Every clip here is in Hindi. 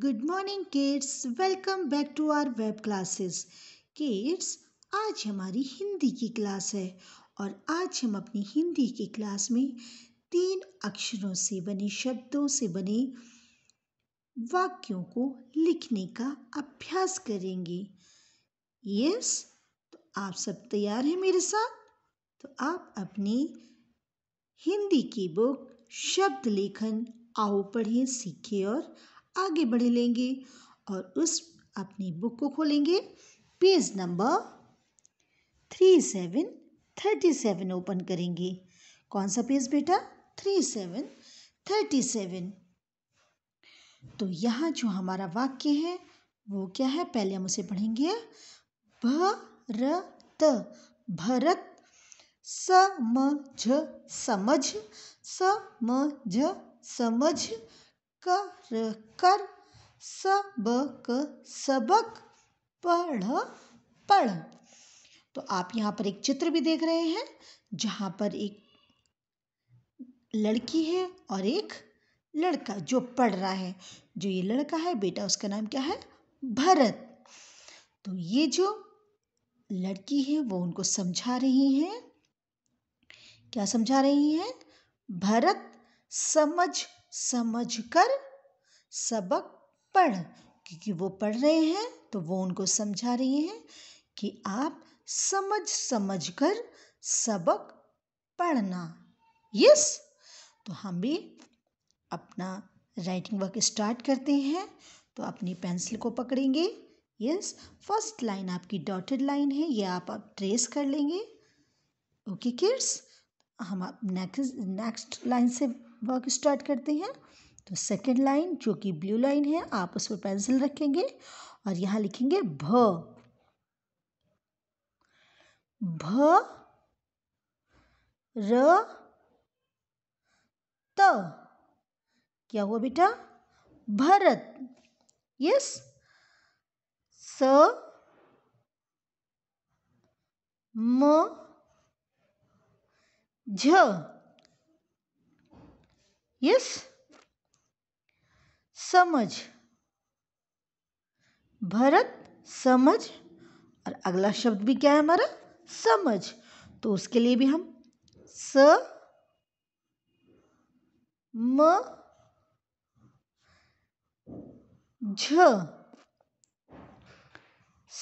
good morning kids welcome back to our web classes kids आज हमारी हिंदी की क्लास है और आज हम अपनी हिंदी की क्लास में तीन अक्षरों से बने शब्दों से बने वाक्यों को लिखने का अभ्यास करेंगे यस तो आप सब तैयार हैं मेरे साथ तो आप अपनी हिंदी की बुक शब्द लेखन आओ पढ़िए सीखिए और आगे बढ़ लेंगे और उस अपनी बुक को खोलेंगे page number three seven thirty seven open करेंगे कौन सा पेज बेटा थ्री सेवन थर्टी सेवन तो यहाँ जो हमारा वाक्य है वो क्या है पहले हम उसे पढ़ेंगे भरत भरत समझ समझ समझ समझ कर कर सबक सबक पढ़ पढ़ तो आप यहाँ पर एक चित्र भी देख रहे हैं जहाँ पर एक लड़की है और एक लड़का जो पढ़ रहा है जो ये लड़का है बेटा उसका नाम क्या है भरत तो ये जो लड़की है वो उनको समझा रही है क्या समझा रही है भरत समझ समझ कर सबक पढ़ क्योंकि वो पढ़ रहे हैं तो वो उनको समझा रही हैं कि आप समझ समझ कर सबक पढ़ना यस तो हम भी अपना राइटिंग वर्क स्टार्ट करते हैं तो अपनी पेंसिल को पकड़ेंगे यस फर्स्ट लाइन आपकी डॉटेड लाइन है ये आप आप ट्रेस कर लेंगे ओके किड्स हम आप नेक्स्ट नेक्स्ट लाइन से वर्क स्टार्ट करते हैं तो सेकेंड लाइन जो कि ब्लू लाइन है आप उस पर पेंसिल रखेंगे और यहाँ लिखेंगे भ भ र त क्या हुआ बेटा भरत यस स म झ यस समझ भरत समझ और अगला शब्द भी क्या है हमारा समझ तो उसके लिए भी हम स म झ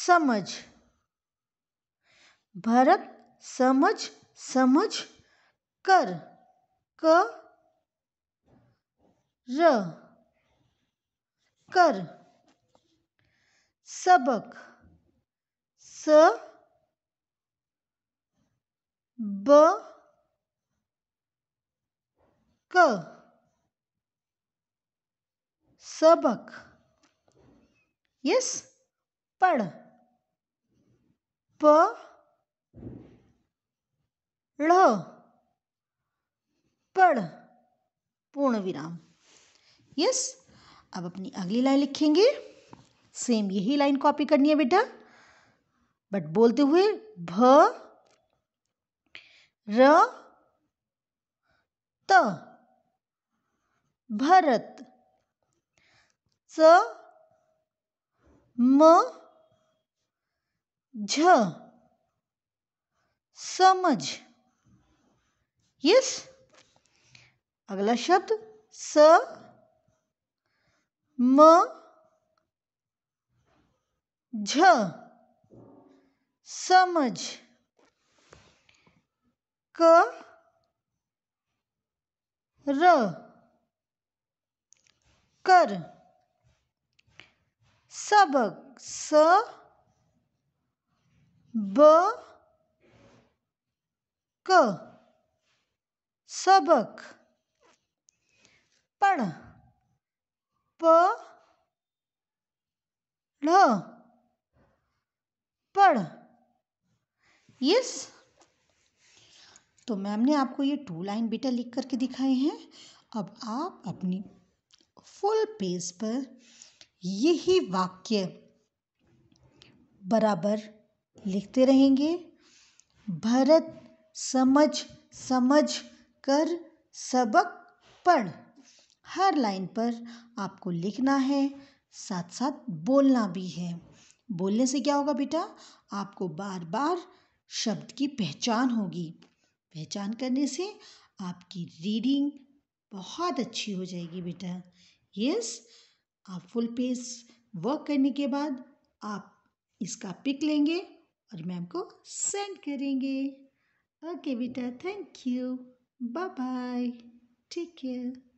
समझ भरत समझ समझ कर क र कर सबक स ब क सबक यस पढ़ प पढ़ पूर्ण विराम यस अब अपनी अगली लाइन लिखेंगे सेम यही लाइन कॉपी करनी है बेटा बट बोलते हुए भ र त भरत स म झ समझ यस अगला शब्द स म झ समझ क र कर सबक स ब क सबक पढ़ पढ़ यस तो मैम ने आपको ये टू लाइन बेटा लिख करके दिखाए हैं अब आप अपनी फुल पेज पर यही वाक्य बराबर लिखते रहेंगे भरत समझ समझ कर सबक पढ़ हर लाइन पर आपको लिखना है साथ साथ बोलना भी है बोलने से क्या होगा बेटा आपको बार बार शब्द की पहचान होगी पहचान करने से आपकी रीडिंग बहुत अच्छी हो जाएगी बेटा यस आप फुल पेज वर्क करने के बाद आप इसका पिक लेंगे और मैम को सेंड करेंगे ओके बेटा thank you bye bye take care